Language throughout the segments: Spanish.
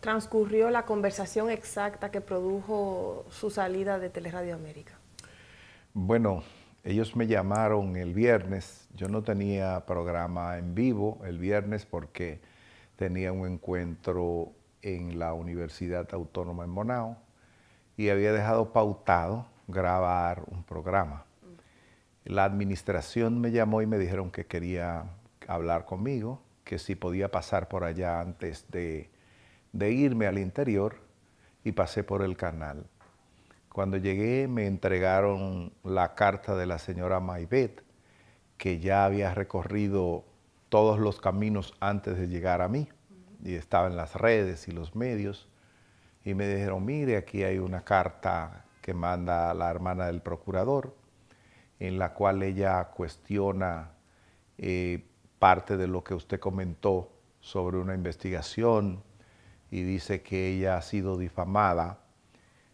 transcurrió la conversación exacta que produjo su salida de Teleradio América? Bueno, ellos me llamaron el viernes. Yo no tenía programa en vivo el viernes porque tenía un encuentro en la Universidad Autónoma en Monao y había dejado pautado grabar un programa. La administración me llamó y me dijeron que quería hablar conmigo, que si podía pasar por allá antes de de irme al interior y pasé por el canal. Cuando llegué me entregaron la carta de la señora Maibet, que ya había recorrido todos los caminos antes de llegar a mí, y estaba en las redes y los medios, y me dijeron, mire, aquí hay una carta que manda la hermana del procurador, en la cual ella cuestiona eh, parte de lo que usted comentó sobre una investigación y dice que ella ha sido difamada.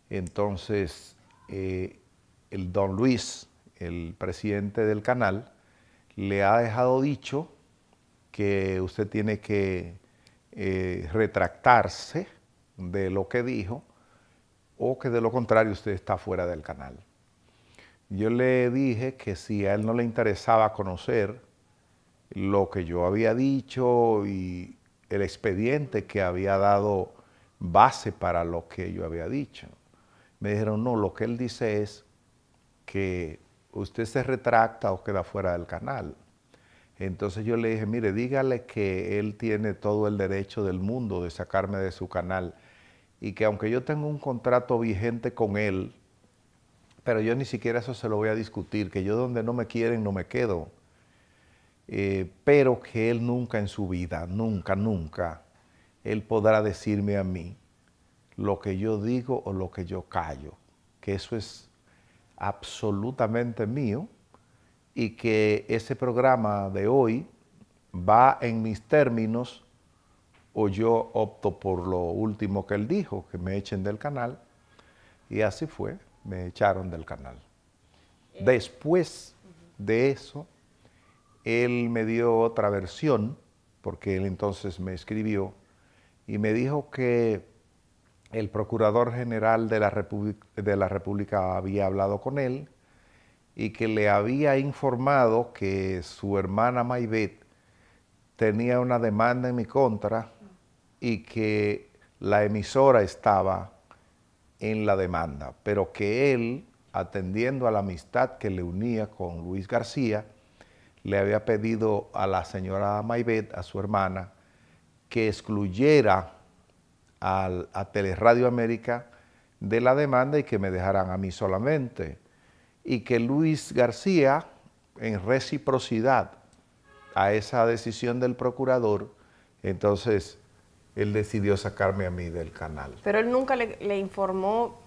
Entonces, eh, el don Luis, el presidente del canal, le ha dejado dicho que usted tiene que eh, retractarse de lo que dijo o que de lo contrario usted está fuera del canal. Yo le dije que si a él no le interesaba conocer lo que yo había dicho y, el expediente que había dado base para lo que yo había dicho. Me dijeron, no, lo que él dice es que usted se retracta o queda fuera del canal. Entonces yo le dije, mire, dígale que él tiene todo el derecho del mundo de sacarme de su canal y que aunque yo tengo un contrato vigente con él, pero yo ni siquiera eso se lo voy a discutir, que yo donde no me quieren no me quedo. Eh, pero que Él nunca en su vida, nunca, nunca, Él podrá decirme a mí lo que yo digo o lo que yo callo, que eso es absolutamente mío y que ese programa de hoy va en mis términos o yo opto por lo último que él dijo, que me echen del canal. Y así fue, me echaron del canal. Eh. Después de eso, él me dio otra versión, porque él entonces me escribió, y me dijo que el Procurador General de la, República, había hablado con él y que le había informado que su hermana Maybet tenía una demanda en mi contra y que la emisora estaba en la demanda, pero que él, atendiendo a la amistad que le unía con Luis García, le había pedido a la señora Maybet, a su hermana, que excluyera a Teleradio América de la demanda y que me dejaran a mí solamente. Y que Luis García, en reciprocidad a esa decisión del procurador, entonces él decidió sacarme a mí del canal. Pero él nunca le, informó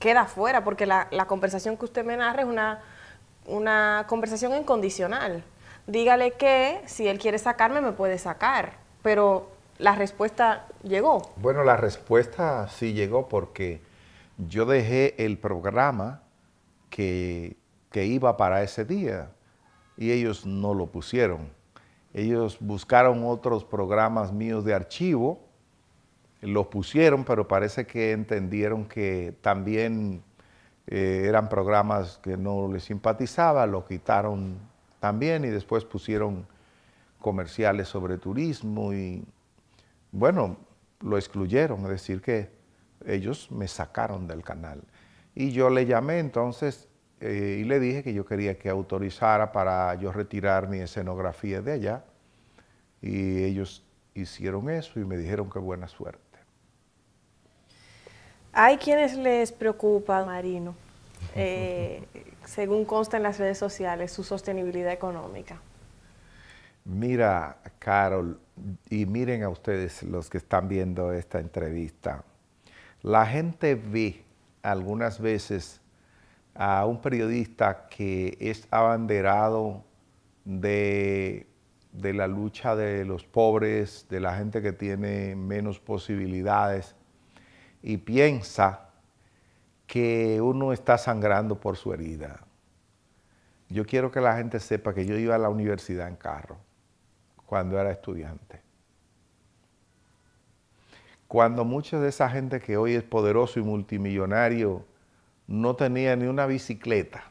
queda fuera, porque la, conversación que usted me narra es una una conversación incondicional. Dígale que si él quiere sacarme, me puede sacar, pero la respuesta llegó. Bueno, la respuesta sí llegó porque yo dejé el programa que, iba para ese día y ellos no lo pusieron. Ellos buscaron otros programas míos de archivo, los pusieron, pero parece que entendieron que también eh, eran programas que no les simpatizaba, lo quitaron también y después pusieron comerciales sobre turismo y bueno, lo excluyeron, es decir, que ellos me sacaron del canal. Y yo le llamé entonces eh, y le dije que yo quería que autorizara para yo retirar mi escenografía de allá. Y ellos hicieron eso y me dijeron que buena suerte. Hay quienes les preocupa, Marino, eh, según consta en las redes sociales, su sostenibilidad económica. Mira, Carol, y miren a ustedes los que están viendo esta entrevista. La gente ve algunas veces a un periodista que es abanderado de, de la lucha de los pobres, de la gente que tiene menos posibilidades y piensa que uno está sangrando por su herida. Yo quiero que la gente sepa que yo iba a la universidad en carro cuando era estudiante. Cuando mucha de esa gente que hoy es poderoso y multimillonario no tenía ni una bicicleta,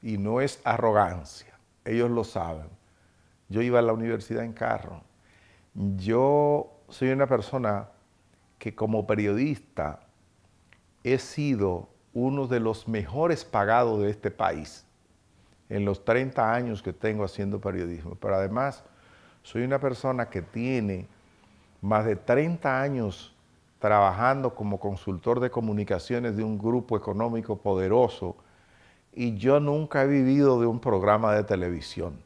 y no es arrogancia, ellos lo saben. Yo iba a la universidad en carro. Yo soy una persona que como periodista he sido uno de los mejores pagados de este país en los 30 años que tengo haciendo periodismo. Pero además soy una persona que tiene más de 30 años trabajando como consultor de comunicaciones de un grupo económico poderoso y yo nunca he vivido de un programa de televisión.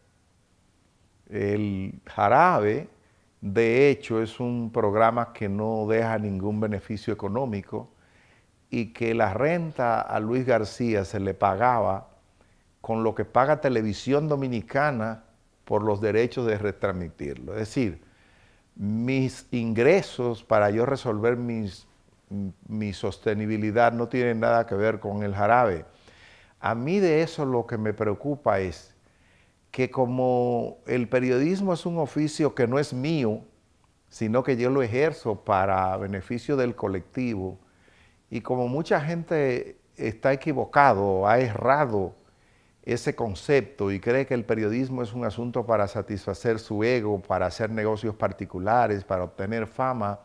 El jarabe de hecho, es un programa que no deja ningún beneficio económico y que la renta a Luis García se le pagaba con lo que paga Televisión Dominicana por los derechos de retransmitirlo. Es decir, mis ingresos para yo resolver mis, mi sostenibilidad no tienen nada que ver con el jarabe. A mí de eso lo que me preocupa es que como el periodismo es un oficio que no es mío, sino que yo lo ejerzo para beneficio del colectivo, y como mucha gente está equivocado, ha errado ese concepto y cree que el periodismo es un asunto para satisfacer su ego, para hacer negocios particulares, para obtener fama,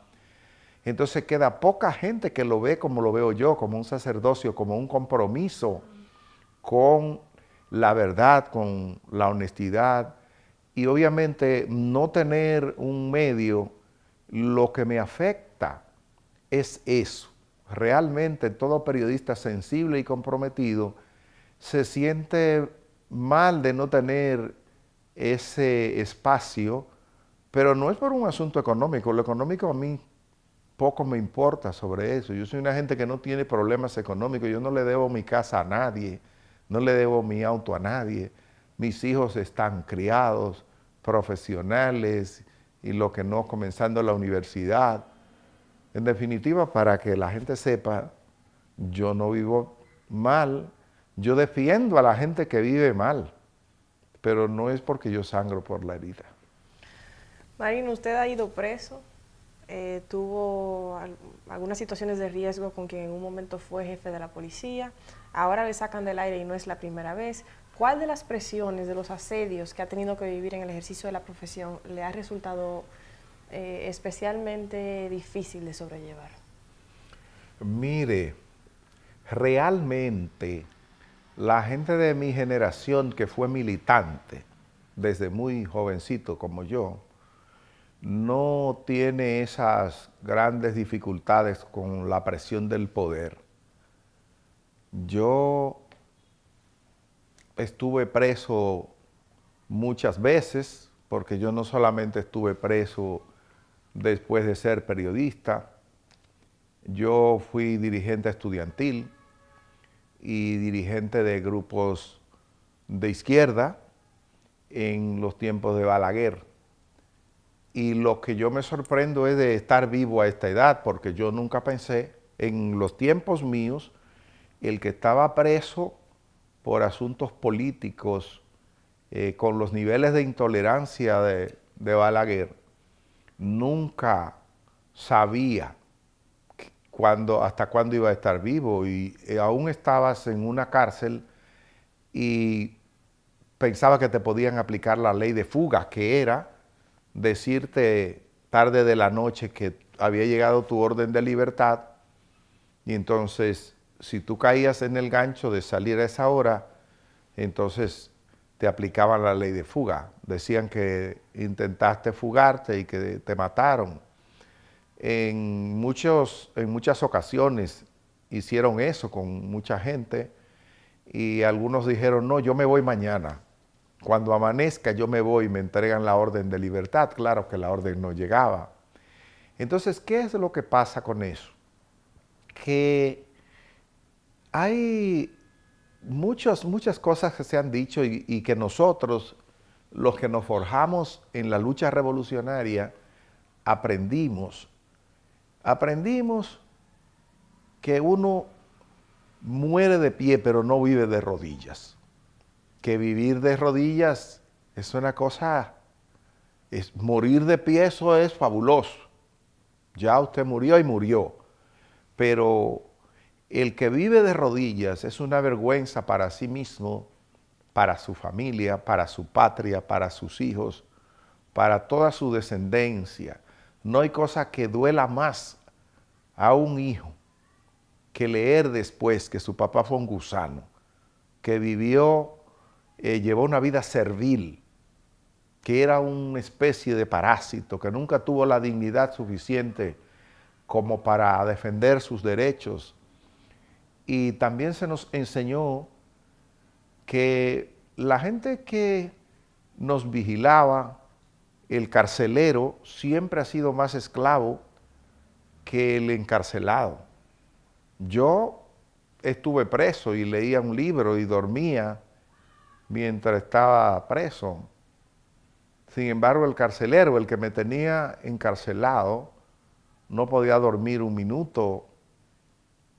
entonces queda poca gente que lo ve como lo veo yo, como un sacerdocio, como un compromiso con la verdad, con la honestidad y obviamente no tener un medio, lo que me afecta es eso. Realmente todo periodista sensible y comprometido se siente mal de no tener ese espacio, pero no es por un asunto económico. Lo económico a mí poco me importa sobre eso. Yo soy una gente que no tiene problemas económicos, yo no le debo mi casa a nadie no le debo mi auto a nadie, mis hijos están criados, profesionales y lo que no, comenzando la universidad. En definitiva, para que la gente sepa, yo no vivo mal, yo defiendo a la gente que vive mal, pero no es porque yo sangro por la herida. Marino, usted ha ido preso, eh, tuvo algunas situaciones de riesgo con quien en un momento fue jefe de la policía, ahora le sacan del aire y no es la primera vez. ¿Cuál de las presiones, de los asedios que ha tenido que vivir en el ejercicio de la profesión le ha resultado eh, especialmente difícil de sobrellevar? Mire, realmente la gente de mi generación que fue militante desde muy jovencito como yo, no tiene esas grandes dificultades con la presión del poder. Yo estuve preso muchas veces, porque yo no solamente estuve preso después de ser periodista, yo fui dirigente estudiantil y dirigente de grupos de izquierda en los tiempos de Balaguer y lo que yo me sorprendo es de estar vivo a esta edad, porque yo nunca pensé, en los tiempos míos, el que estaba preso por asuntos políticos, eh, con los niveles de intolerancia de, Balaguer, nunca sabía hasta cuándo iba a estar vivo y eh, aún estabas en una cárcel y pensaba que te podían aplicar la ley de fuga, que era decirte tarde de la noche que había llegado tu orden de libertad y entonces si tú caías en el gancho de salir a esa hora, entonces te aplicaban la ley de fuga. Decían que intentaste fugarte y que te mataron. En, muchos, en muchas ocasiones hicieron eso con mucha gente y algunos dijeron, no, yo me voy mañana. Cuando amanezca yo me voy y me entregan la orden de libertad. Claro que la orden no llegaba. Entonces, ¿qué es lo que pasa con eso? Que hay muchas, muchas cosas que se han dicho y, y que nosotros, los que nos forjamos en la lucha revolucionaria, aprendimos. Aprendimos que uno muere de pie pero no vive de rodillas que vivir de rodillas es una cosa, es, morir de pie eso es fabuloso. Ya usted murió y murió. Pero el que vive de rodillas es una vergüenza para sí mismo, para su familia, para su patria, para sus hijos, para toda su descendencia. No hay cosa que duela más a un hijo que leer después que su papá fue un gusano, que vivió eh, llevó una vida servil, que era una especie de parásito, que nunca tuvo la dignidad suficiente como para defender sus derechos. Y también se nos enseñó que la gente que nos vigilaba, el carcelero siempre ha sido más esclavo que el encarcelado. Yo estuve preso y leía un libro y dormía mientras estaba preso. Sin embargo, el carcelero, el que me tenía encarcelado, no podía dormir un minuto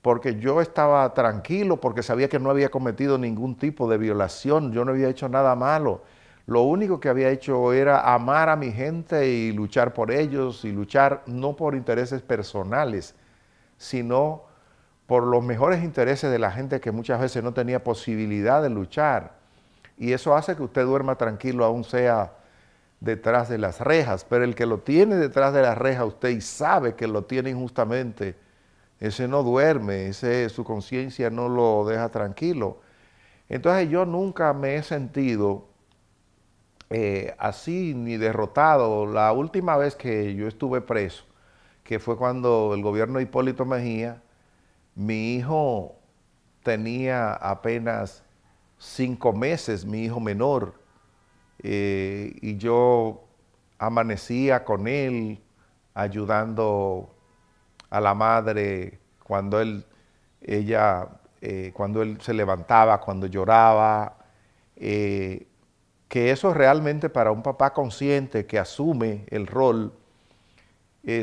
porque yo estaba tranquilo, porque sabía que no había cometido ningún tipo de violación, yo no había hecho nada malo. Lo único que había hecho era amar a mi gente y luchar por ellos y luchar no por intereses personales, sino por los mejores intereses de la gente que muchas veces no tenía posibilidad de luchar y eso hace que usted duerma tranquilo, aún sea detrás de las rejas, pero el que lo tiene detrás de las rejas usted sabe que lo tiene injustamente, ese no duerme, ese su conciencia no lo deja tranquilo. Entonces yo nunca me he sentido eh, así ni derrotado. La última vez que yo estuve preso, que fue cuando el gobierno de Hipólito Mejía, mi hijo tenía apenas cinco meses, mi hijo menor, eh, y yo amanecía con él ayudando a la madre cuando él, ella, eh, cuando él se levantaba, cuando lloraba, eh, que eso realmente para un papá consciente que asume el rol,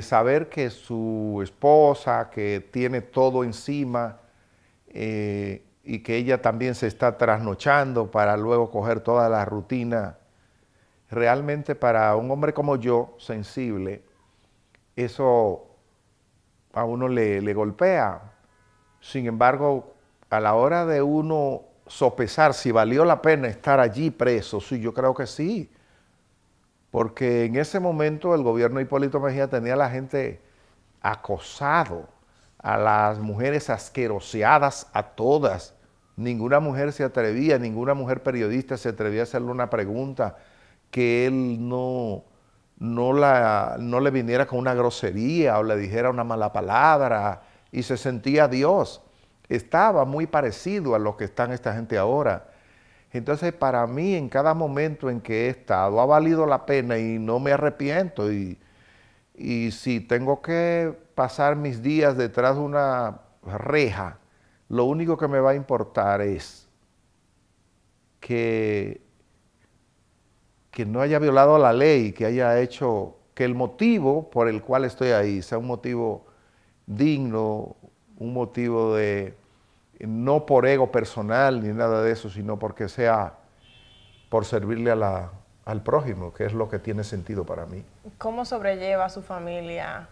saber que su esposa, que tiene todo encima, y que ella también se está trasnochando para luego coger toda la rutina. Realmente para un hombre como yo, sensible, eso a uno le, golpea. Sin embargo, a la hora de uno sopesar si valió la pena estar allí preso, sí, yo creo que sí. Porque en ese momento el gobierno de Hipólito Mejía tenía a la gente acosado a las mujeres asqueroseadas a todas. Ninguna mujer se atrevía, ninguna mujer periodista se atrevía a hacerle una pregunta que él no, no, la, no le viniera con una grosería o le dijera una mala palabra y se sentía Dios. Estaba muy parecido a lo que están esta gente ahora. Entonces para mí en cada momento en que he estado ha valido la pena y no me arrepiento y, y si tengo que pasar mis días detrás de una reja, lo único que me va a importar es que, que no haya violado la ley, que haya hecho que el motivo por el cual estoy ahí sea un motivo digno, un motivo de no por ego personal ni nada de eso, sino porque sea por servirle al prójimo, que es lo que tiene sentido para mí. ¿Cómo sobrelleva a su familia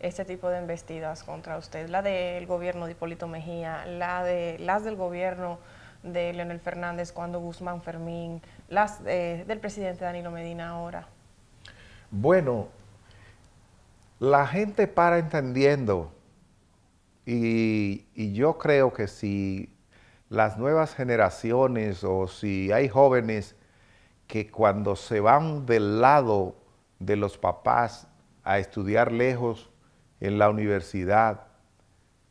este tipo de embestidas contra usted, la del gobierno de Hipólito Mejía, la de, las del gobierno de Leonel Fernández cuando Guzmán Fermín, las eh, del presidente Danilo Medina ahora? Bueno, la gente para entendiendo y yo creo que si las nuevas generaciones o si hay jóvenes que cuando se van del lado de los papás a estudiar lejos en la universidad,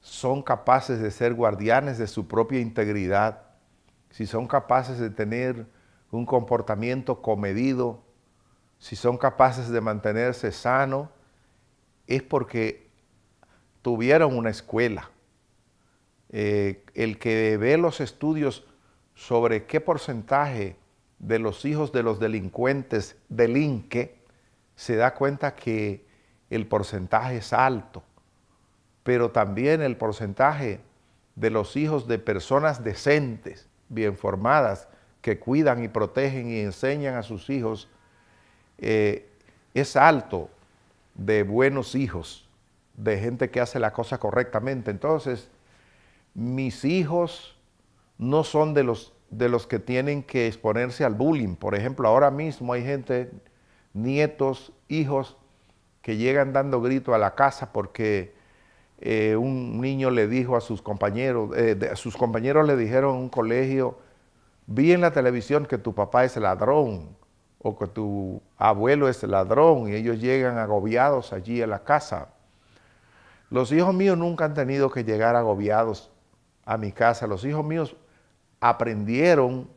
son capaces de ser guardianes de su propia integridad, si son capaces de tener un comportamiento comedido, si son capaces de mantenerse sano, es porque tuvieron una escuela. Eh, el que ve los estudios sobre qué porcentaje de los hijos de los delincuentes delinque, se da cuenta que el porcentaje es alto, pero también el porcentaje de los hijos de personas decentes, bien formadas, que cuidan y protegen y enseñan a sus hijos, eh, es alto de buenos hijos, de gente que hace la cosa correctamente. Entonces, mis hijos no son de los, de los que tienen que exponerse al bullying. Por ejemplo, ahora mismo hay gente, nietos, hijos, que llegan dando grito a la casa porque eh, un niño le dijo a sus compañeros, eh, sus compañeros le dijeron en un colegio, vi en la televisión que tu papá es ladrón o que tu abuelo es ladrón y ellos llegan agobiados allí a la casa. Los hijos míos nunca han tenido que llegar agobiados a mi casa. Los hijos míos aprendieron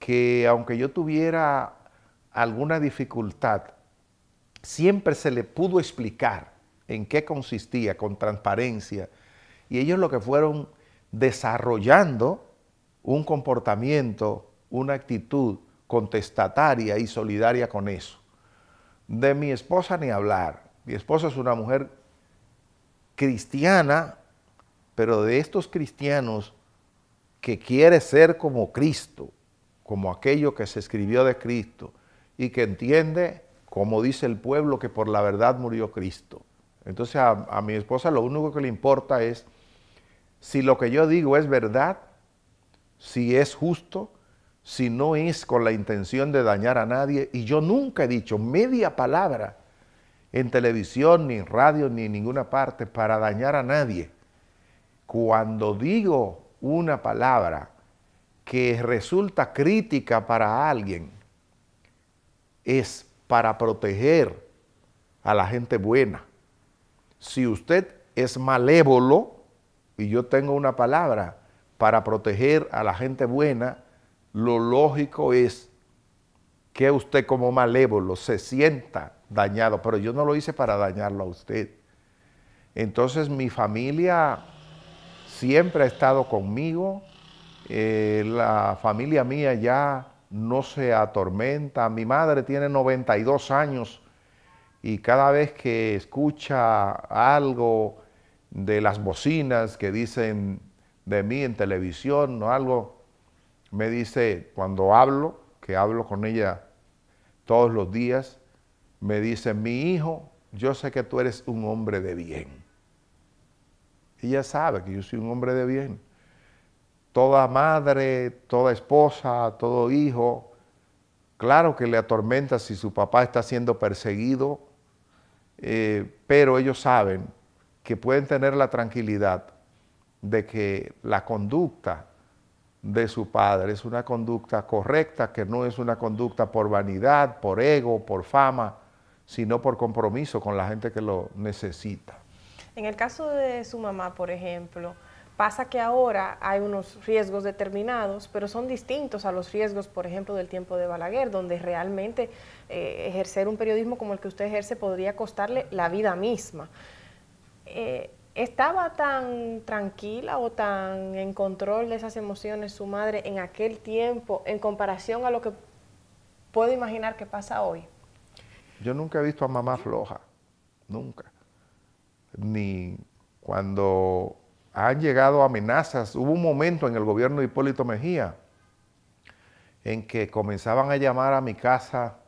que aunque yo tuviera alguna dificultad, siempre se le pudo explicar en qué consistía con transparencia. Y ellos lo que fueron desarrollando un comportamiento, una actitud contestataria y solidaria con eso. De mi esposa ni hablar. Mi esposa es una mujer cristiana, pero de estos cristianos que quiere ser como Cristo, como aquello que se escribió de Cristo y que entiende como dice el pueblo que por la verdad murió Cristo. Entonces a, mi esposa lo único que le importa es si lo que yo digo es verdad, si es justo, si no es con la intención de dañar a nadie. Y yo nunca he dicho media palabra en televisión, ni en radio, ni en ninguna parte para dañar a nadie. Cuando digo una palabra que resulta crítica para alguien, es para proteger a la gente buena. Si usted es malévolo, y yo tengo una palabra para proteger a la gente buena, lo lógico es que usted como malévolo se sienta dañado, pero yo no lo hice para dañarlo a usted. Entonces mi familia siempre ha estado conmigo, eh, la familia mía ya no se atormenta. Mi madre tiene 92 años y cada vez que escucha algo de las bocinas que dicen de mí en televisión o algo, me dice, cuando hablo, que hablo con ella todos los días, me dice, mi hijo, yo sé que tú eres un hombre de bien. Ella sabe que yo soy un hombre de bien toda madre, toda esposa, todo hijo, claro que le atormenta si su papá está siendo perseguido, eh, pero ellos saben que pueden tener la tranquilidad de que la conducta de su padre es una conducta correcta, que no es una conducta por vanidad, por ego, por fama, sino por compromiso con la gente que lo necesita. En el caso de su mamá, por ejemplo, Pasa que ahora hay unos riesgos determinados, pero son distintos a los riesgos, por ejemplo, del tiempo de Balaguer, donde realmente eh, ejercer un periodismo como el que usted ejerce podría costarle la vida misma. Eh, ¿Estaba tan tranquila o tan en control de esas emociones su madre en aquel tiempo en comparación a lo que puedo imaginar que pasa hoy? Yo nunca he visto a mamá floja, nunca. Ni cuando han llegado amenazas. Hubo un momento en el gobierno de Hipólito Mejía en que comenzaban a llamar a mi casa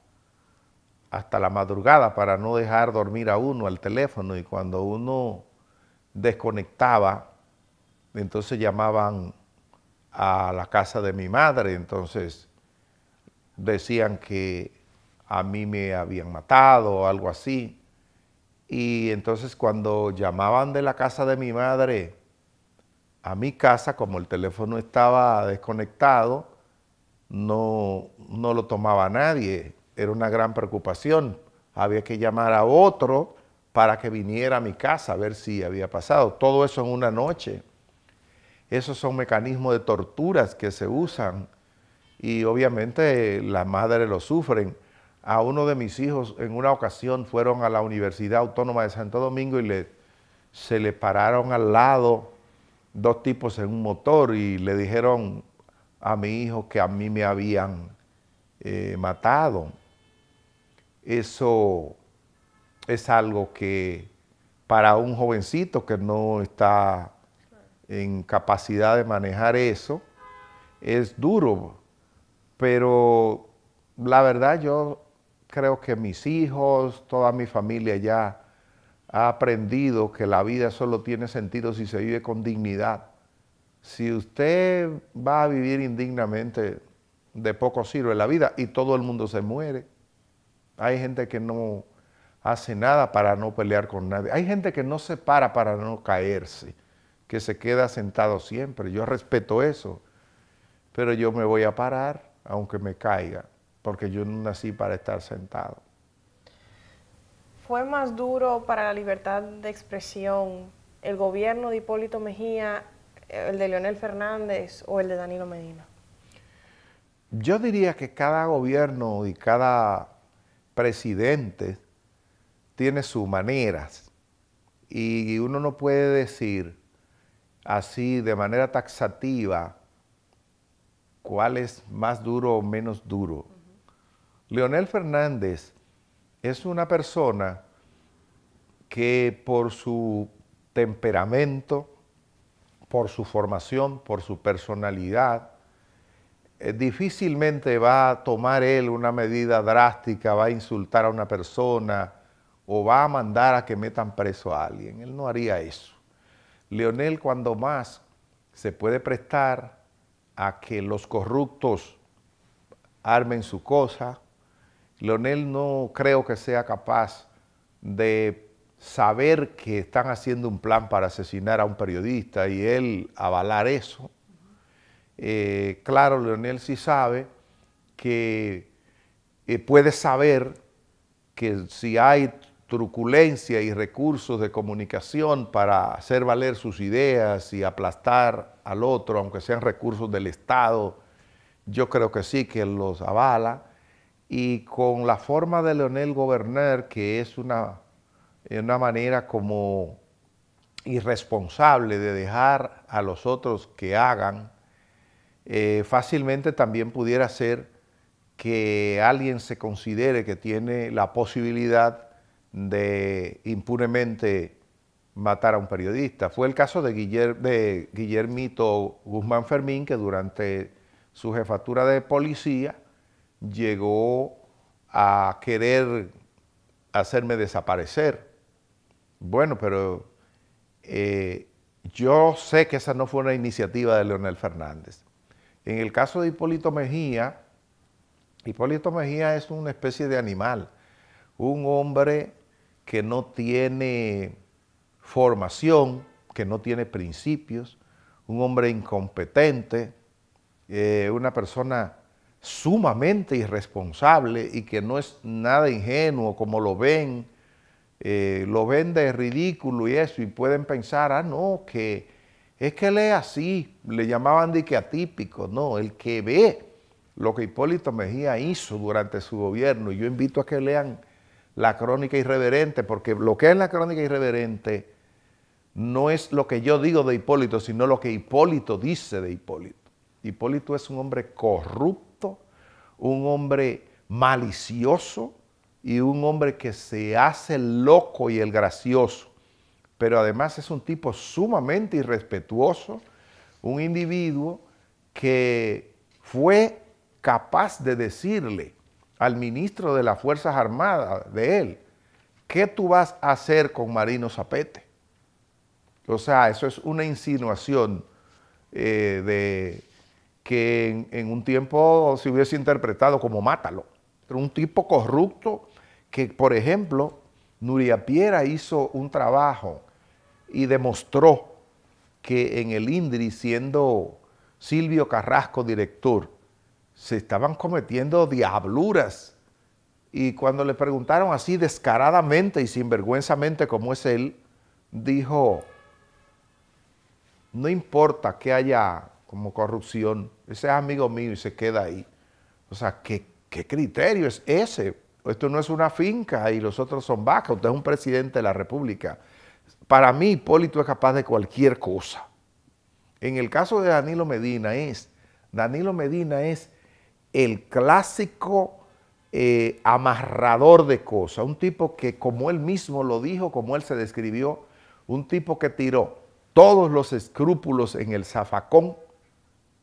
hasta la madrugada para no dejar dormir a uno al teléfono y cuando uno desconectaba, entonces llamaban a la casa de mi madre, entonces decían que a mí me habían matado o algo así. Y entonces cuando llamaban de la casa de mi madre, a mi casa, como el teléfono estaba desconectado, no, lo tomaba nadie. Era una gran preocupación. Había que llamar a otro para que viniera a mi casa a ver si había pasado. Todo eso en una noche. Esos son mecanismos de torturas que se usan y obviamente las madres lo sufren. A uno de mis hijos en una ocasión fueron a la Universidad Autónoma de Santo Domingo y le, se le pararon al lado dos tipos en un motor y le dijeron a mi hijo que a mí me habían eh, matado. Eso es algo que para un jovencito que no está en capacidad de manejar eso, es duro. Pero la verdad yo creo que mis hijos, toda mi familia ya ha aprendido que la vida solo tiene sentido si se vive con dignidad. Si usted va a vivir indignamente, de poco sirve la vida y todo el mundo se muere. Hay gente que no hace nada para no pelear con nadie. Hay gente que no se para para no caerse, que se queda sentado siempre. Yo respeto eso, pero yo me voy a parar aunque me caiga, porque yo no nací para estar sentado fue más duro para la libertad de expresión el gobierno de Hipólito Mejía, el de Leonel Fernández o el de Danilo Medina? Yo diría que cada gobierno y cada presidente tiene sus maneras y uno no puede decir así de manera taxativa cuál es más duro o menos duro. Leonel Fernández es una persona que por su temperamento, por su formación, por su personalidad, eh, difícilmente va a tomar él una medida drástica, va a insultar a una persona o va a mandar a que metan preso a alguien. Él no haría eso. Leonel cuando más se puede prestar a que los corruptos armen su cosa, Leonel no creo que sea capaz de saber que están haciendo un plan para asesinar a un periodista y él avalar eso. Eh, claro, Leonel sí sabe que eh, puede saber que si hay truculencia y recursos de comunicación para hacer valer sus ideas y aplastar al otro, aunque sean recursos del Estado, yo creo que sí que los avala y con la forma de Leonel gobernar, que es una, eh, una manera como irresponsable de dejar a los otros que hagan, eh, fácilmente también pudiera ser que alguien se considere que tiene la posibilidad de impunemente matar a un periodista. Fue el caso de, Guillermo de Guillermito Guzmán Fermín, que durante su jefatura de policía llegó a querer hacerme desaparecer. Bueno, pero eh, yo sé que esa no fue una iniciativa de Leonel Fernández. En el caso de Hipólito Mejía, Hipólito Mejía es una especie de animal, un hombre que no tiene formación, que no tiene principios, un hombre incompetente, eh, una persona sumamente irresponsable y que no es nada ingenuo como lo ven, eh, lo ven de ridículo y eso, y pueden pensar, ah, no, que es que él es así, le llamaban de que atípico, no, el que ve lo que Hipólito Mejía hizo durante su gobierno, y yo invito a que lean la crónica irreverente, porque lo que es la crónica irreverente no es lo que yo digo de Hipólito, sino lo que Hipólito dice de Hipólito. Hipólito es un hombre corrupto, un hombre malicioso y un hombre que se hace loco y el gracioso. Pero además es un tipo sumamente irrespetuoso, un individuo que fue capaz de decirle al ministro de las Fuerzas Armadas, de él, ¿qué tú vas a hacer con Marino Zapete? O sea, eso es una insinuación eh, de que en, un tiempo se hubiese interpretado como mátalo. Pero un tipo corrupto que, por ejemplo, Nuria Piera hizo un trabajo y demostró que en el INDRI, siendo Silvio Carrasco director, se estaban cometiendo diabluras. Y cuando le preguntaron así descaradamente y sinvergüenzamente como es él, dijo, no importa que haya como corrupción. Ese es amigo mío y se queda ahí. O sea, ¿qué, criterio es ese? Esto no es una finca y los otros son vacas. Usted es un presidente de la República. Para mí, Hipólito es capaz de cualquier cosa. En el caso de Danilo Medina es, Danilo Medina es el clásico eh, amarrador de cosas, un tipo que como él mismo lo dijo, como él se describió, un tipo que tiró todos los escrúpulos en el zafacón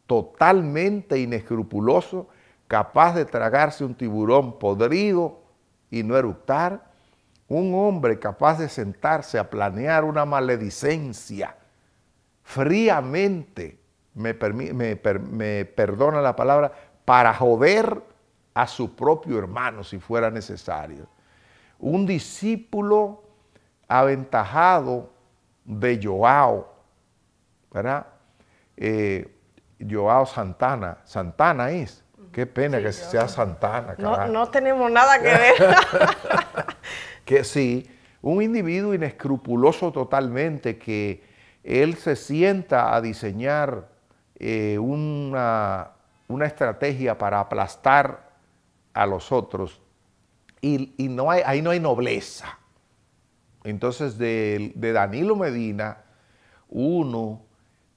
totalmente inescrupuloso, capaz de tragarse un tiburón podrido y no eructar, un hombre capaz de sentarse a planear una maledicencia fríamente, me, perdona la palabra, para joder a su propio hermano si fuera necesario. Un discípulo aventajado de Joao, ¿verdad? Eh, Joao Santana. Santana es. Qué pena que sea Santana. No, no, tenemos nada que ver. que sí, un individuo inescrupuloso totalmente que él se sienta a diseñar eh, una, estrategia para aplastar a los otros y, no hay, ahí no hay nobleza. Entonces de, de Danilo Medina, uno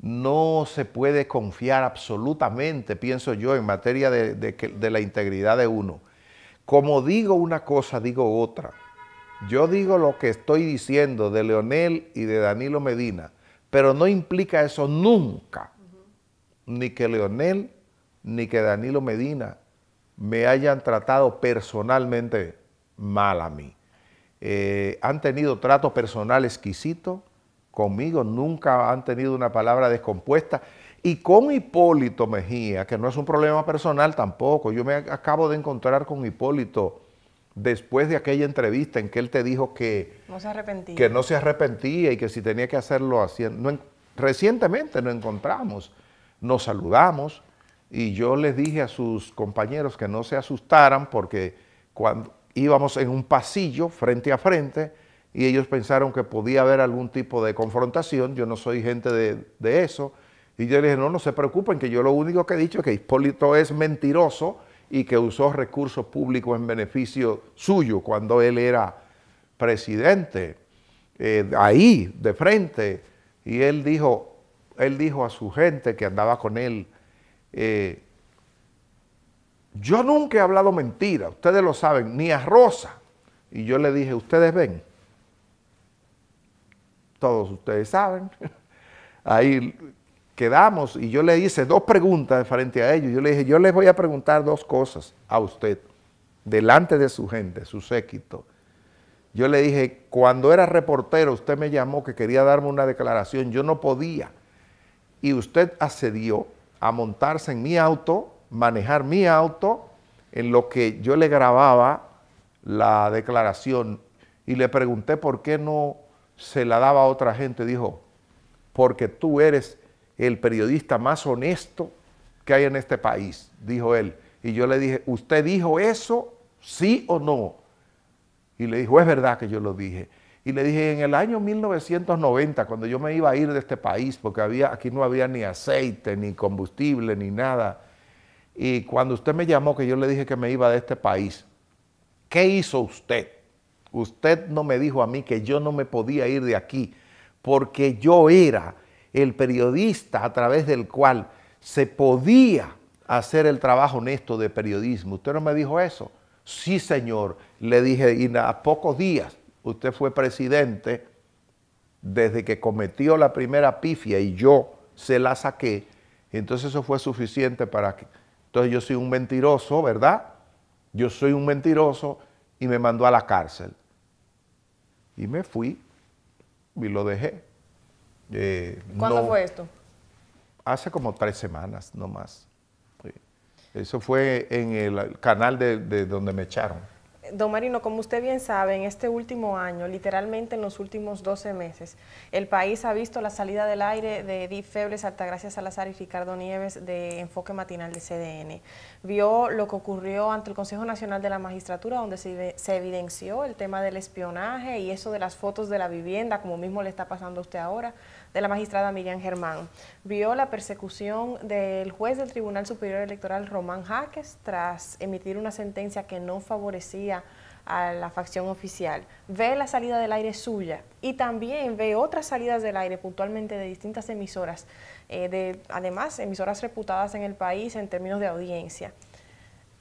no se puede confiar absolutamente, pienso yo, en materia de, la integridad de uno. Como digo una cosa, digo otra. Yo digo lo que estoy diciendo de Leonel y de Danilo Medina, pero no implica eso nunca, ni que Leonel ni que Danilo Medina me hayan tratado personalmente mal a mí. Eh, han tenido trato personal exquisito, conmigo, nunca han tenido una palabra descompuesta. Y con Hipólito Mejía, que no es un problema personal tampoco, yo me acabo de encontrar con Hipólito después de aquella entrevista en que él te dijo que no se arrepentía, que no se arrepentía y que si tenía que hacerlo haciendo. recientemente nos encontramos, nos saludamos y yo les dije a sus compañeros que no se asustaran porque cuando íbamos en un pasillo frente a frente, y ellos pensaron que podía haber algún tipo de confrontación, yo no soy gente de, eso, y yo le dije, no, no se preocupen, que yo lo único que he dicho es que Hipólito es mentiroso y que usó recursos públicos en beneficio suyo cuando él era presidente, eh, ahí, de frente, y él dijo, él dijo a su gente que andaba con él, eh, yo nunca he hablado mentira, ustedes lo saben, ni a Rosa. Y yo le dije, ustedes ven, todos ustedes saben. Ahí quedamos y yo le hice dos preguntas frente a ellos. Yo le dije, yo les voy a preguntar dos cosas a usted, delante de su gente, su séquito. Yo le dije, cuando era reportero, usted me llamó que quería darme una declaración, yo no podía. Y usted accedió a montarse en mi auto, manejar mi auto, en lo que yo le grababa la declaración y le pregunté por qué no se la daba a otra gente, dijo, porque tú eres el periodista más honesto que hay en este país, dijo él. Y yo le dije, ¿usted dijo eso? ¿Sí o no? Y le dijo, es verdad que yo lo dije. Y le dije, en el año 1990, cuando yo me iba a ir de este país, porque había, aquí no había ni aceite, ni combustible, ni nada, y cuando usted me llamó que yo le dije que me iba de este país, ¿qué hizo usted? Usted no me dijo a mí que yo no me podía ir de aquí porque yo era el periodista a través del cual se podía hacer el trabajo honesto de periodismo. Usted no me dijo eso. Sí, señor, le dije, y a pocos días usted fue presidente desde que cometió la primera pifia y yo se la saqué, entonces eso fue suficiente para que... Entonces yo soy un mentiroso, ¿verdad? Yo soy un mentiroso y me mandó a la cárcel. Y me fui y lo dejé. Eh, ¿Cuándo fue esto? Hace como tres semanas, no más. Eso fue en el canal de donde me echaron. Don Marino, como usted bien sabe, en este último año, literalmente en los últimos 12 meses, el país ha visto la salida del aire de Edith Febles, Altagracia Salazar y Ricardo Nieves de Enfoque Matinal de CDN. Vio lo que ocurrió ante el Consejo Nacional de la Magistratura, donde se, se evidenció el tema del espionaje y eso de las fotos de la vivienda, como mismo le está pasando a usted ahora de la magistrada Miriam Germán. Vio la persecución del juez del Tribunal Superior Electoral Román Jaques tras emitir una sentencia que no favorecía a la facción oficial, ve la salida del aire suya y también ve otras salidas del aire puntualmente de distintas emisoras, eh, de, además emisoras reputadas en el país en términos de audiencia.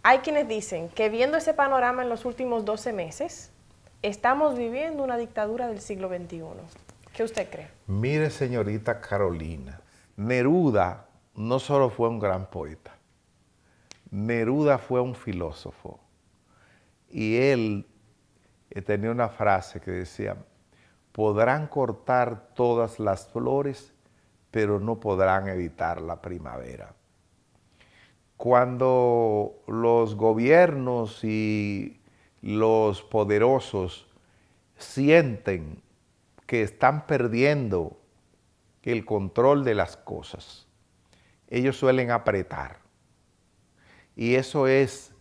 Hay quienes dicen que viendo ese panorama en los últimos 12 meses, estamos viviendo una dictadura del siglo XXI. ¿Qué usted cree? Mire, señorita Carolina, Neruda no solo fue un gran poeta, Neruda fue un filósofo. Y él eh, tenía una frase que decía, podrán cortar todas las flores, pero no podrán evitar la primavera. Cuando los gobiernos y los poderosos sienten que están perdiendo el control de las cosas. Ellos suelen apretar. Y eso es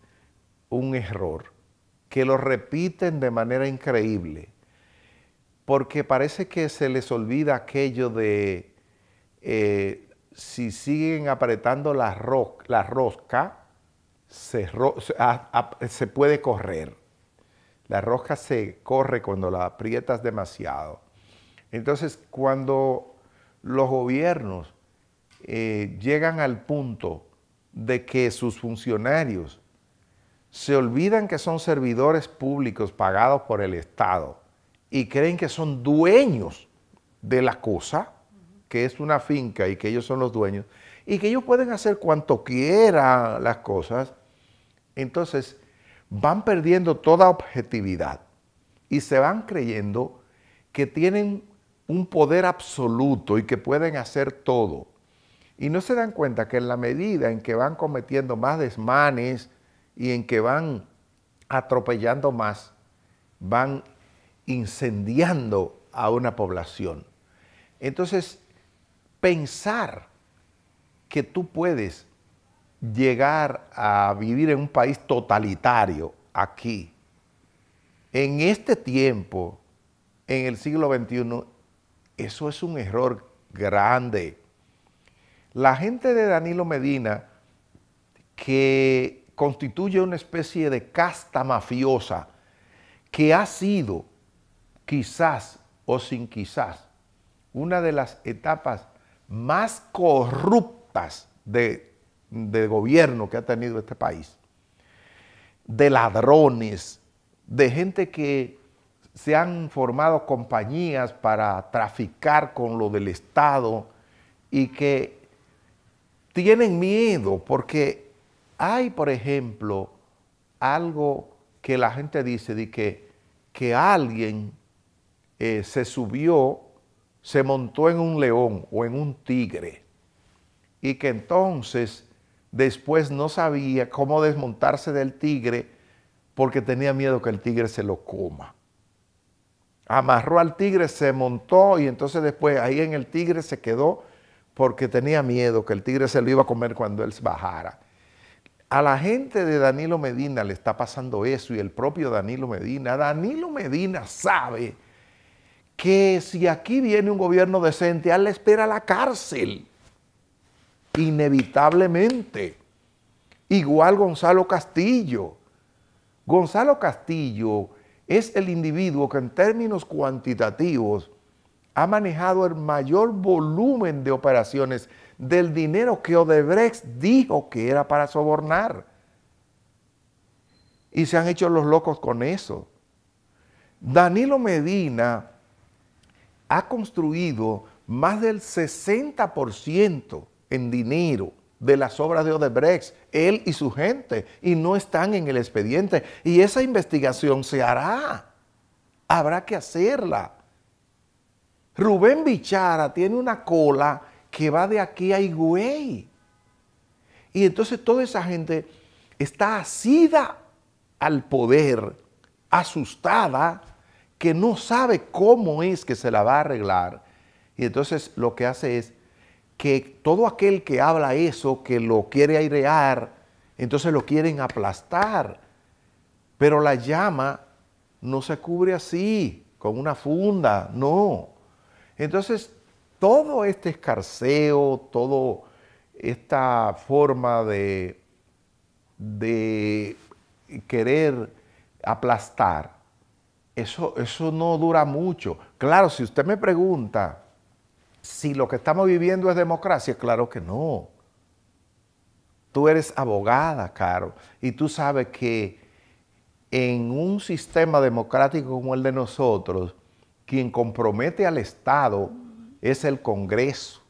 un error, que lo repiten de manera increíble, porque parece que se les olvida aquello de eh, si siguen apretando la, rosca, se, se puede correr. La rosca se corre cuando la aprietas demasiado. Entonces, cuando los gobiernos eh, llegan al punto de que sus funcionarios se olvidan que son servidores públicos pagados por el Estado y creen que son dueños de la cosa, que es una finca y que ellos son los dueños, y que ellos pueden hacer cuanto quieran las cosas, entonces van perdiendo toda objetividad y se van creyendo que tienen un poder absoluto y que pueden hacer todo. Y no se dan cuenta que en la medida en que van cometiendo más desmanes y en que van atropellando más, van incendiando a una población. Entonces, pensar que tú puedes llegar a vivir en un país totalitario aquí, en este tiempo, en el siglo XXI, eso es un error grande. La gente de Danilo Medina, que constituye una especie de casta mafiosa, que ha sido quizás o sin quizás una de las etapas más corruptas de, gobierno que ha tenido este país, de ladrones, de gente que se han formado compañías para traficar con lo del Estado y que tienen miedo porque hay, por ejemplo, algo que la gente dice de que, que alguien eh, se subió, se montó en un león o en un tigre y que entonces después no sabía cómo desmontarse del tigre porque tenía miedo que el tigre se lo coma amarró al tigre, se montó y entonces después ahí en el tigre se quedó porque tenía miedo que el tigre se lo iba a comer cuando él bajara. A la gente de Danilo Medina le está pasando eso y el propio Danilo Medina. Danilo Medina sabe que si aquí viene un gobierno decente, a él le espera la cárcel. Inevitablemente. Igual Gonzalo Castillo. Gonzalo Castillo es el individuo que en términos cuantitativos ha manejado el mayor volumen de operaciones del dinero que Odebrecht dijo que era para sobornar. Y se han hecho los locos con eso. Danilo Medina ha construido más del 60% en dinero de las obras de Odebrecht, él y su gente, y no están en el expediente. Y esa investigación se hará, habrá que hacerla. Rubén Bichara tiene una cola que va de aquí a Higüey. Y entonces toda esa gente está asida al poder, asustada, que no sabe cómo es que se la va a arreglar. Y entonces lo que hace es que todo aquel que habla eso, que lo quiere airear, entonces lo quieren aplastar. Pero la llama no se cubre así, con una funda, no. Entonces, todo este escarceo, toda esta forma de, de querer aplastar, eso, eso no dura mucho. Claro, si usted me pregunta, si lo que estamos viviendo es democracia, claro que no. Tú eres abogada, Caro, y tú sabes que en un sistema democrático como el de nosotros, quien compromete al Estado es el Congreso.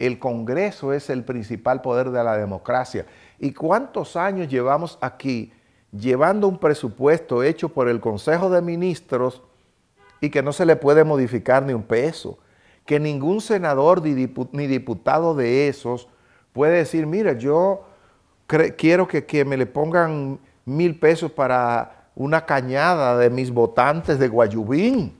El Congreso es el principal poder de la democracia. ¿Y cuántos años llevamos aquí llevando un presupuesto hecho por el Consejo de Ministros y que no se le puede modificar ni un peso? que ningún senador ni diputado de esos puede decir, mira, yo quiero que, me le pongan mil pesos para una cañada de mis votantes de Guayubín.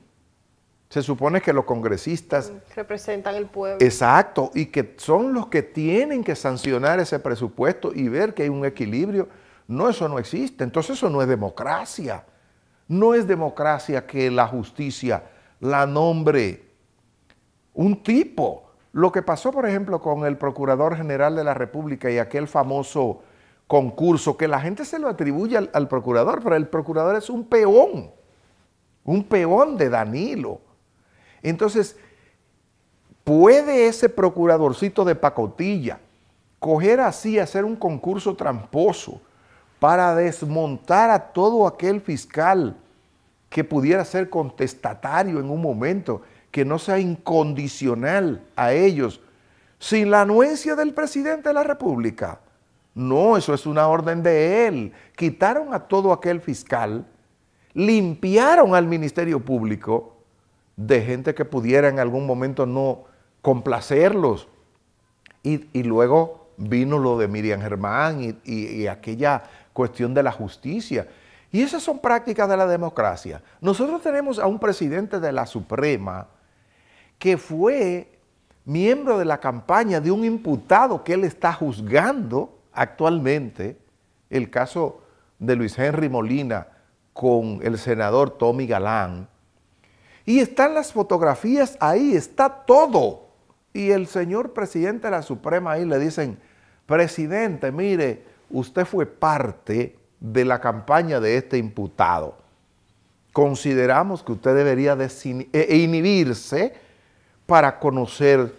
Se supone que los congresistas... Representan el pueblo. Exacto, y que son los que tienen que sancionar ese presupuesto y ver que hay un equilibrio. No, eso no existe. Entonces eso no es democracia. No es democracia que la justicia la nombre un tipo. Lo que pasó, por ejemplo, con el Procurador General de la República y aquel famoso concurso, que la gente se lo atribuye al, Procurador, pero el Procurador es un peón, un peón de Danilo. Entonces, ¿puede ese Procuradorcito de pacotilla coger así, hacer un concurso tramposo para desmontar a todo aquel fiscal que pudiera ser contestatario en un momento? que no sea incondicional a ellos, sin la anuencia del presidente de la República. No, eso es una orden de él. Quitaron a todo aquel fiscal, limpiaron al Ministerio Público de gente que pudiera en algún momento no complacerlos. Y, luego vino lo de Miriam Germán y aquella cuestión de la justicia. Y esas son prácticas de la democracia. Nosotros tenemos a un presidente de la Suprema que fue miembro de la campaña de un imputado que él está juzgando actualmente, el caso de Luis Henry Molina con el senador Tommy Galán. Y están las fotografías ahí, está todo. Y el señor presidente de la Suprema ahí le dicen, presidente, mire, usted fue parte de la campaña de este imputado. Consideramos que usted debería eh, inhibirse para conocer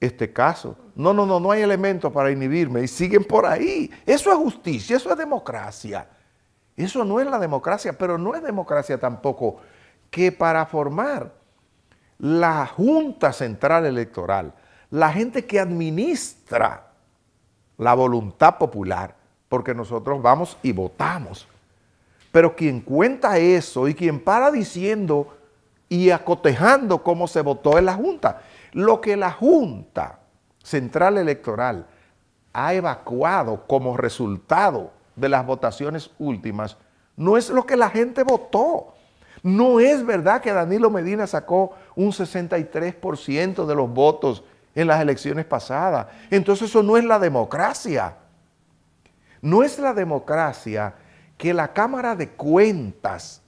este caso. No, no, no, no hay elementos para inhibirme y siguen por ahí. Eso es justicia, eso es democracia. Eso no es la democracia, pero no es democracia tampoco que para formar la Junta Central Electoral, la gente que administra la voluntad popular, porque nosotros vamos y votamos. Pero quien cuenta eso y quien para diciendo y acotejando cómo se votó en la Junta. Lo que la Junta Central Electoral ha evacuado como resultado de las votaciones últimas no es lo que la gente votó. No es verdad que Danilo Medina sacó un 63% de los votos en las elecciones pasadas. Entonces eso no es la democracia. No es la democracia que la Cámara de Cuentas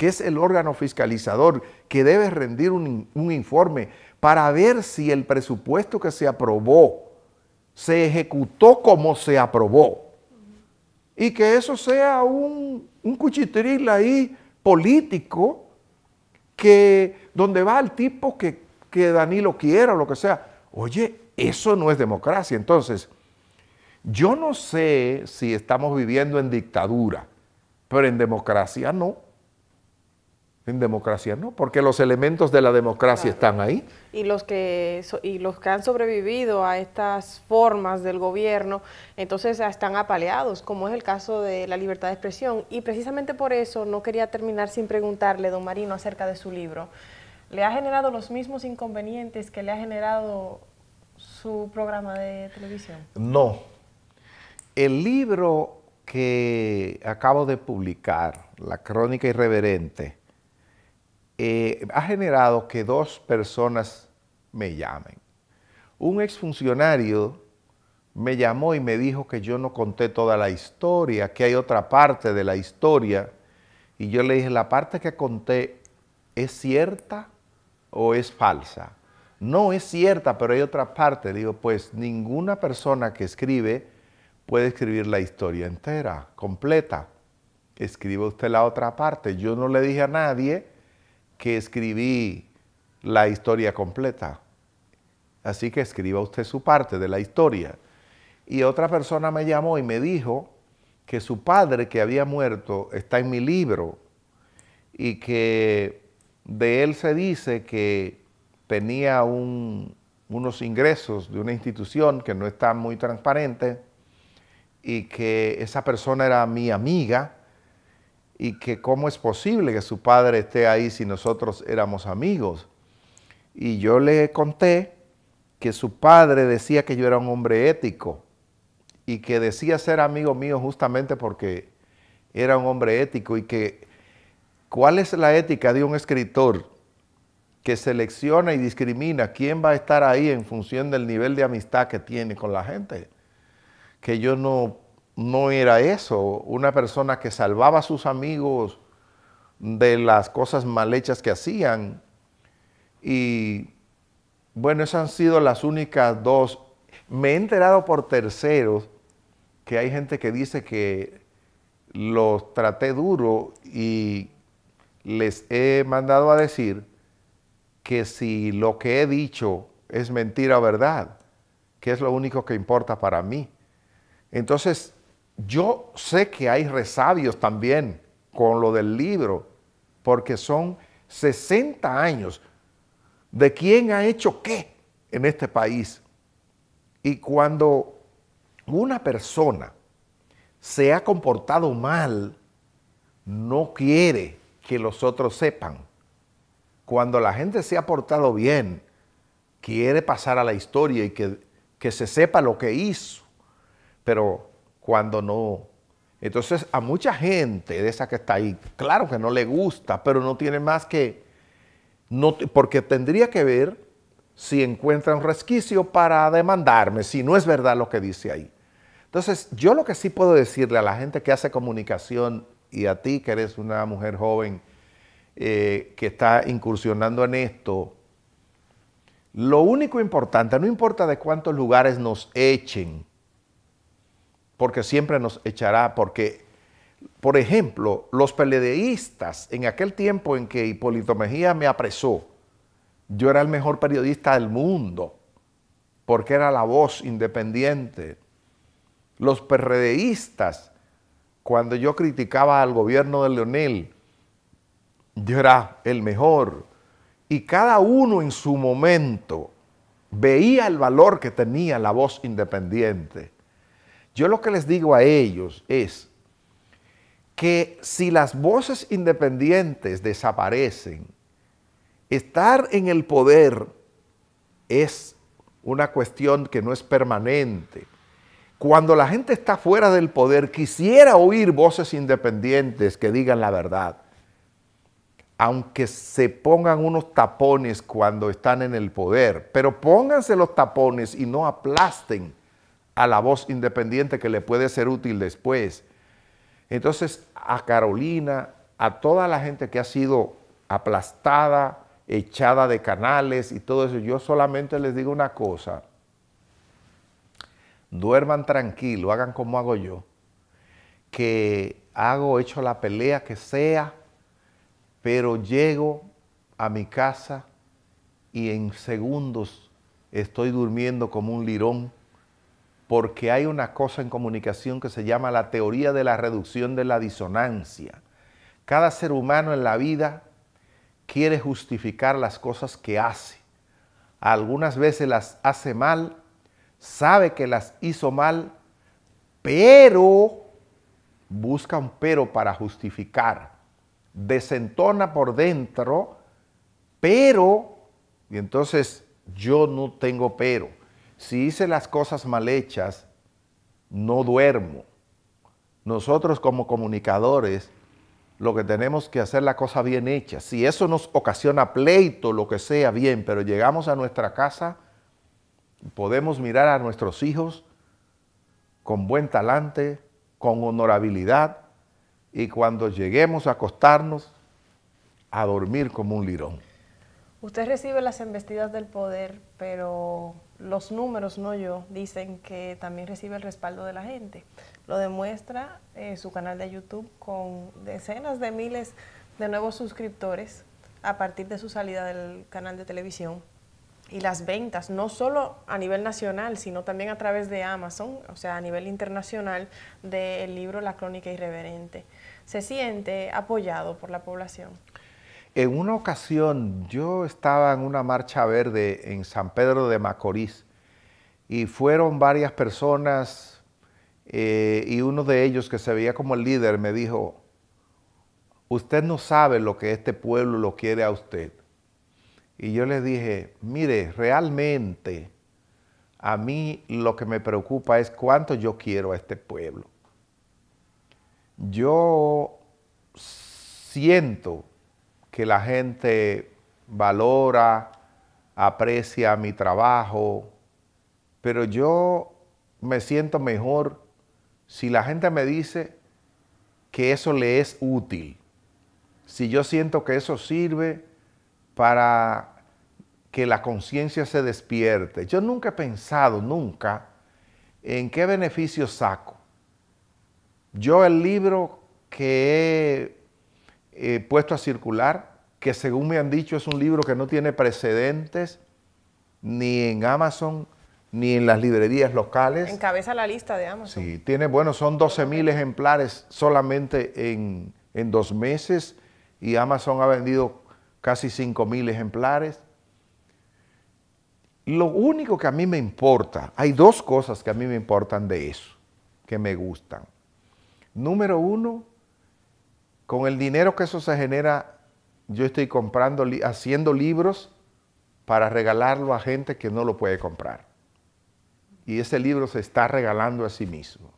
que es el órgano fiscalizador, que debe rendir un, informe para ver si el presupuesto que se aprobó se ejecutó como se aprobó. Y que eso sea un, cuchitril ahí político que donde va el tipo que Danilo quiera o lo que sea. Oye, eso no es democracia. Entonces, yo no sé si estamos viviendo en dictadura, pero en democracia no. En democracia no, porque los elementos de la democracia están ahí. Y los, que, y los que han sobrevivido a estas formas del gobierno, entonces ah, están apaleados, como es el caso de la libertad de expresión. Y precisamente por eso no quería terminar sin preguntarle, don Marino, acerca de su libro. ¿Le ha generado los mismos inconvenientes que le ha generado su programa de televisión? No. El libro que acabo de publicar, La Crónica Irreverente, eh, ha generado que dos personas me llamen. Un exfuncionario me llamó y me dijo que yo no conté toda la historia, que hay otra parte de la historia. Y yo le dije, la parte que conté es cierta o es falsa. No es cierta, pero hay otra parte. digo, pues ninguna persona que escribe puede escribir la historia entera, completa. Escribe usted la otra parte. Yo no le dije a nadie que escribí la historia completa. Así que escriba usted su parte de la historia. Y otra persona me llamó y me dijo que su padre que había muerto está en mi libro y que de él se dice que tenía unos ingresos de una institución que no está muy transparente y que esa persona era mi amiga y que cómo es posible que su padre esté ahí si nosotros éramos amigos. Y yo le conté que su padre decía que yo era un hombre ético y que decía ser amigo mío justamente porque era un hombre ético y que cuál es la ética de un escritor que selecciona y discrimina quién va a estar ahí en función del nivel de amistad que tiene con la gente. Que yo no no era eso, una persona que salvaba a sus amigos de las cosas mal hechas que hacían. Y bueno, esas han sido las únicas dos. Me he enterado por terceros que hay gente que dice que los traté duro y les he mandado a decir que si lo que he dicho es mentira o verdad, que es lo único que importa para mí. Entonces, yo sé que hay resabios también con lo del libro, porque son 60 años de quién ha hecho qué en este país. Y cuando una persona se ha comportado mal, no quiere que los otros sepan. Cuando la gente se ha portado bien, quiere pasar a la historia y que, que se sepa lo que hizo. Pero cuando no. Entonces, a mucha gente de esa que está ahí, claro que no le gusta, pero no tiene más que, no, porque tendría que ver si encuentra un resquicio para demandarme, si no es verdad lo que dice ahí. Entonces, yo lo que sí puedo decirle a la gente que hace comunicación y a ti que eres una mujer joven eh, que está incursionando en esto, lo único importante, no importa de cuántos lugares nos echen, porque siempre nos echará, porque, por ejemplo, los peledeístas, en aquel tiempo en que Hipólito Mejía me apresó, yo era el mejor periodista del mundo, porque era la voz independiente. Los perredeístas, cuando yo criticaba al gobierno de Leonel, yo era el mejor. Y cada uno en su momento veía el valor que tenía la voz independiente. Yo lo que les digo a ellos es que si las voces independientes desaparecen, estar en el poder es una cuestión que no es permanente. Cuando la gente está fuera del poder, quisiera oír voces independientes que digan la verdad, aunque se pongan unos tapones cuando están en el poder, pero pónganse los tapones y no aplasten a la voz independiente que le puede ser útil después. Entonces, a Carolina, a toda la gente que ha sido aplastada, echada de canales y todo eso, yo solamente les digo una cosa, duerman tranquilo, hagan como hago yo, que hago, hecho la pelea que sea, pero llego a mi casa y en segundos estoy durmiendo como un lirón porque hay una cosa en comunicación que se llama la teoría de la reducción de la disonancia. Cada ser humano en la vida quiere justificar las cosas que hace. Algunas veces las hace mal, sabe que las hizo mal, pero busca un pero para justificar. Desentona por dentro, pero, y entonces yo no tengo pero si hice las cosas mal hechas, no duermo. Nosotros como comunicadores, lo que tenemos que hacer la cosa bien hecha. Si eso nos ocasiona pleito, lo que sea, bien, pero llegamos a nuestra casa, podemos mirar a nuestros hijos con buen talante, con honorabilidad, y cuando lleguemos a acostarnos, a dormir como un lirón. Usted recibe las embestidas del poder, pero los números, no yo, dicen que también recibe el respaldo de la gente. Lo demuestra eh, su canal de YouTube con decenas de miles de nuevos suscriptores a partir de su salida del canal de televisión y las ventas, no solo a nivel nacional, sino también a través de Amazon, o sea, a nivel internacional, del libro La Crónica Irreverente. Se siente apoyado por la población. En una ocasión yo estaba en una marcha verde en San Pedro de Macorís y fueron varias personas eh, y uno de ellos que se veía como el líder me dijo, usted no sabe lo que este pueblo lo quiere a usted. Y yo le dije, mire, realmente a mí lo que me preocupa es cuánto yo quiero a este pueblo. Yo siento que la gente valora, aprecia mi trabajo, pero yo me siento mejor si la gente me dice que eso le es útil, si yo siento que eso sirve para que la conciencia se despierte. Yo nunca he pensado, nunca, en qué beneficio saco. Yo el libro que he, he puesto a circular que según me han dicho es un libro que no tiene precedentes ni en Amazon ni en las librerías locales. Encabeza la lista de Amazon. Sí, tiene, bueno, son 12 mil ejemplares solamente en, en, dos meses y Amazon ha vendido casi 5 mil ejemplares. Lo único que a mí me importa, hay dos cosas que a mí me importan de eso, que me gustan. Número uno, con el dinero que eso se genera yo estoy comprando, haciendo libros para regalarlo a gente que no lo puede comprar. Y ese libro se está regalando a sí mismo.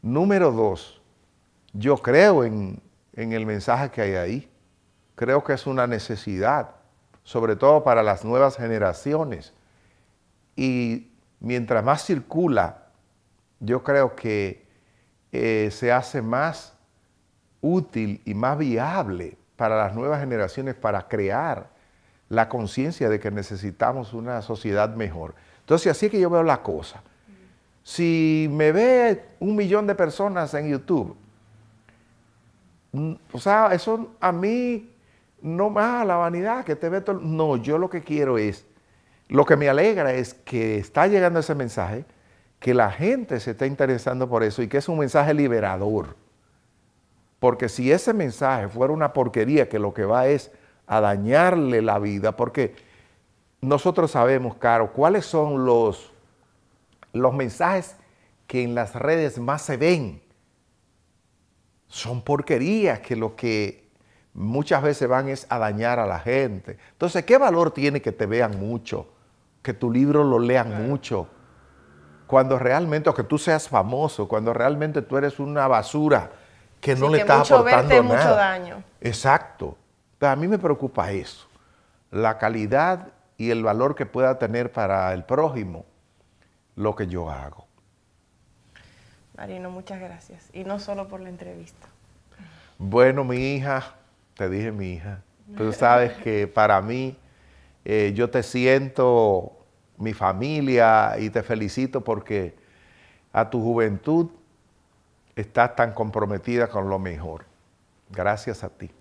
Número dos, yo creo en, el mensaje que hay ahí. Creo que es una necesidad, sobre todo para las nuevas generaciones. Y mientras más circula, yo creo que eh, se hace más útil y más viable para las nuevas generaciones, para crear la conciencia de que necesitamos una sociedad mejor. Entonces, así es que yo veo la cosa. Si me ve un millón de personas en YouTube, mm, o sea, eso a mí no más la vanidad que te ve todo. No, yo lo que quiero es, lo que me alegra es que está llegando ese mensaje, que la gente se está interesando por eso y que es un mensaje liberador. Porque si ese mensaje fuera una porquería que lo que va es a dañarle la vida, porque nosotros sabemos, Caro, cuáles son los, los mensajes que en las redes más se ven. Son porquerías que lo que muchas veces van es a dañar a la gente. Entonces, ¿qué valor tiene que te vean mucho? Que tu libro lo lean mucho. Cuando realmente, o que tú seas famoso, cuando realmente tú eres una basura que no le que estás mucho nada. Mucho daño. Exacto. a mí me preocupa eso, la calidad y el valor que pueda tener para el prójimo lo que yo hago. Marino, muchas gracias. Y no solo por la entrevista. Bueno, mi hija, te dije mi hija, tú sabes que para mí eh, yo te siento mi familia y te felicito porque a tu juventud estás tan comprometida con lo mejor. Gracias a ti.